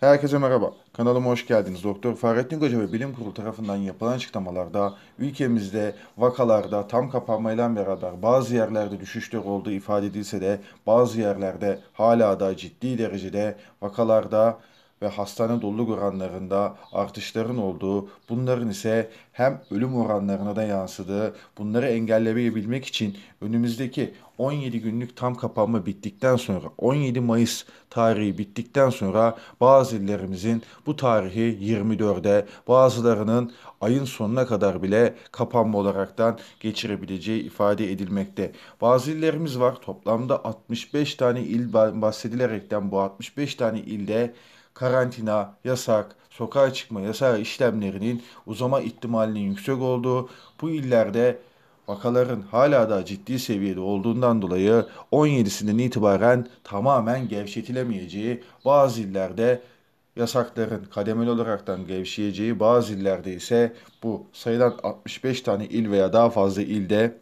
Herkese merhaba. Kanalıma hoş geldiniz. Doktor Fahrettin Koca ve Bilim Kurulu tarafından yapılan açıklamalarda ülkemizde vakalarda tam kapanmayla beraber bazı yerlerde düşüşler olduğu ifade edilse de bazı yerlerde hala da ciddi derecede vakalarda ve hastane doluluk oranlarında artışların olduğu, bunların ise hem ölüm oranlarına da yansıdığı, bunları engelleyebilmek için önümüzdeki 17 günlük tam kapanma bittikten sonra 17 Mayıs tarihi bittikten sonra bazı illerimizin bu tarihi 24'e bazılarının ayın sonuna kadar bile kapanma olaraktan geçirebileceği ifade edilmekte. Bazı illerimiz var toplamda 65 tane il bahsedilerekten bu 65 tane ilde karantina, yasak, sokağa çıkma yasağı işlemlerinin uzama ihtimalinin yüksek olduğu, bu illerde vakaların hala da ciddi seviyede olduğundan dolayı 17'sinden itibaren tamamen gevşetilemeyeceği, bazı illerde yasakların kademeli olaraktan gevşeyeceği, bazı illerde ise bu sayılan 65 tane il veya daha fazla ilde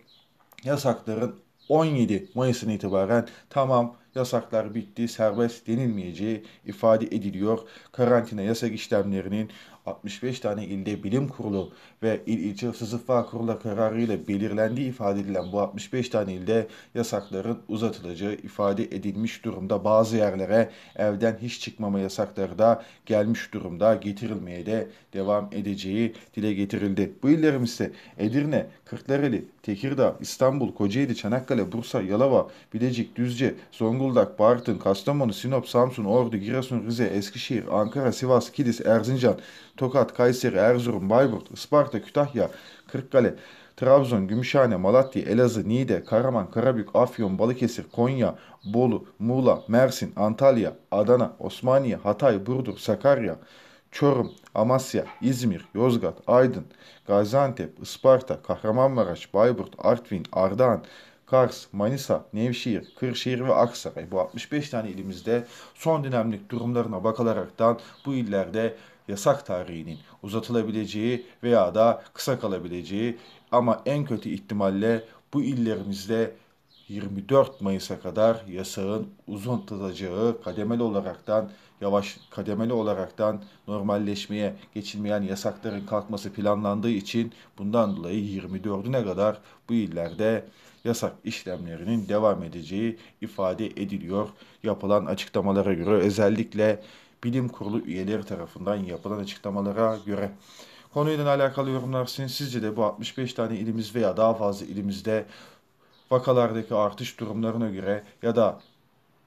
yasakların 17 Mayıs'ın itibaren tamam yasaklar bitti, serbest denilmeyeceği ifade ediliyor. Karantina yasak işlemlerinin 65 tane ilde bilim kurulu ve il ilçe hıfzı kurulu kararıyla belirlendiği ifade edilen bu 65 tane ilde yasakların uzatılacağı ifade edilmiş durumda. Bazı yerlere evden hiç çıkmama yasakları da gelmiş durumda getirilmeye de devam edeceği dile getirildi. Bu illerimizde Edirne, Kırklareli, Tekirdağ, İstanbul, Kocaeli, Çanakkale, Bursa, Yalova, Bilecik, Düzce, Zonguldak, Bartın, Kastamonu, Sinop, Samsun, Ordu, Giresun, Rize, Eskişehir, Ankara, Sivas, Kilis, Erzincan, Tokat, Kayseri, Erzurum, Bayburt, Isparta, Kütahya, Kırıkkale, Trabzon, Gümüşhane, Malatya, Elazığ, Niğde, Karaman, Karabük, Afyon, Balıkesir, Konya, Bolu, Muğla, Mersin, Antalya, Adana, Osmaniye, Hatay, Burdur, Sakarya, Çorum, Amasya, İzmir, Yozgat, Aydın, Gaziantep, Isparta, Kahramanmaraş, Bayburt, Artvin, Ardahan, Kars, Manisa, Nevşehir, Kırşehir ve Aksaray. bu 65 tane ilimizde son dinamik durumlarına bakılaraktan bu illerde yasak tarihinin uzatılabileceği veya da kısa kalabileceği ama en kötü ihtimalle bu illerimizde 24 Mayıs'a kadar yasağın uzun tutacağı kademeli olaraktan yavaş kademeli olaraktan normalleşmeye geçilmeyen yasakların kalkması planlandığı için bundan dolayı 24'üne kadar bu illerde yasak işlemlerinin devam edeceği ifade ediliyor. Yapılan açıklamalara göre özellikle bilim kurulu üyeleri tarafından yapılan açıklamalara göre. Konuyla alakalı yorumlar sizce de bu 65 tane ilimiz veya daha fazla ilimizde vakalardaki artış durumlarına göre ya da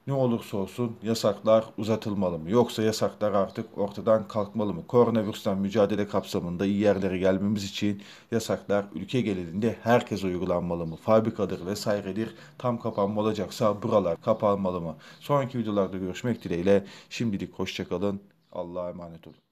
ne olursa olsun yasaklar uzatılmalı mı? Yoksa yasaklar artık ortadan kalkmalı mı? Koronavirüsten mücadele kapsamında iyi yerlere gelmemiz için yasaklar ülke genelinde herkes uygulanmalı mı? Fabrikadır vesairedir tam kapanma olacaksa buralar kapanmalı mı? Sonraki videolarda görüşmek dileğiyle şimdilik hoşçakalın. Allah'a emanet olun.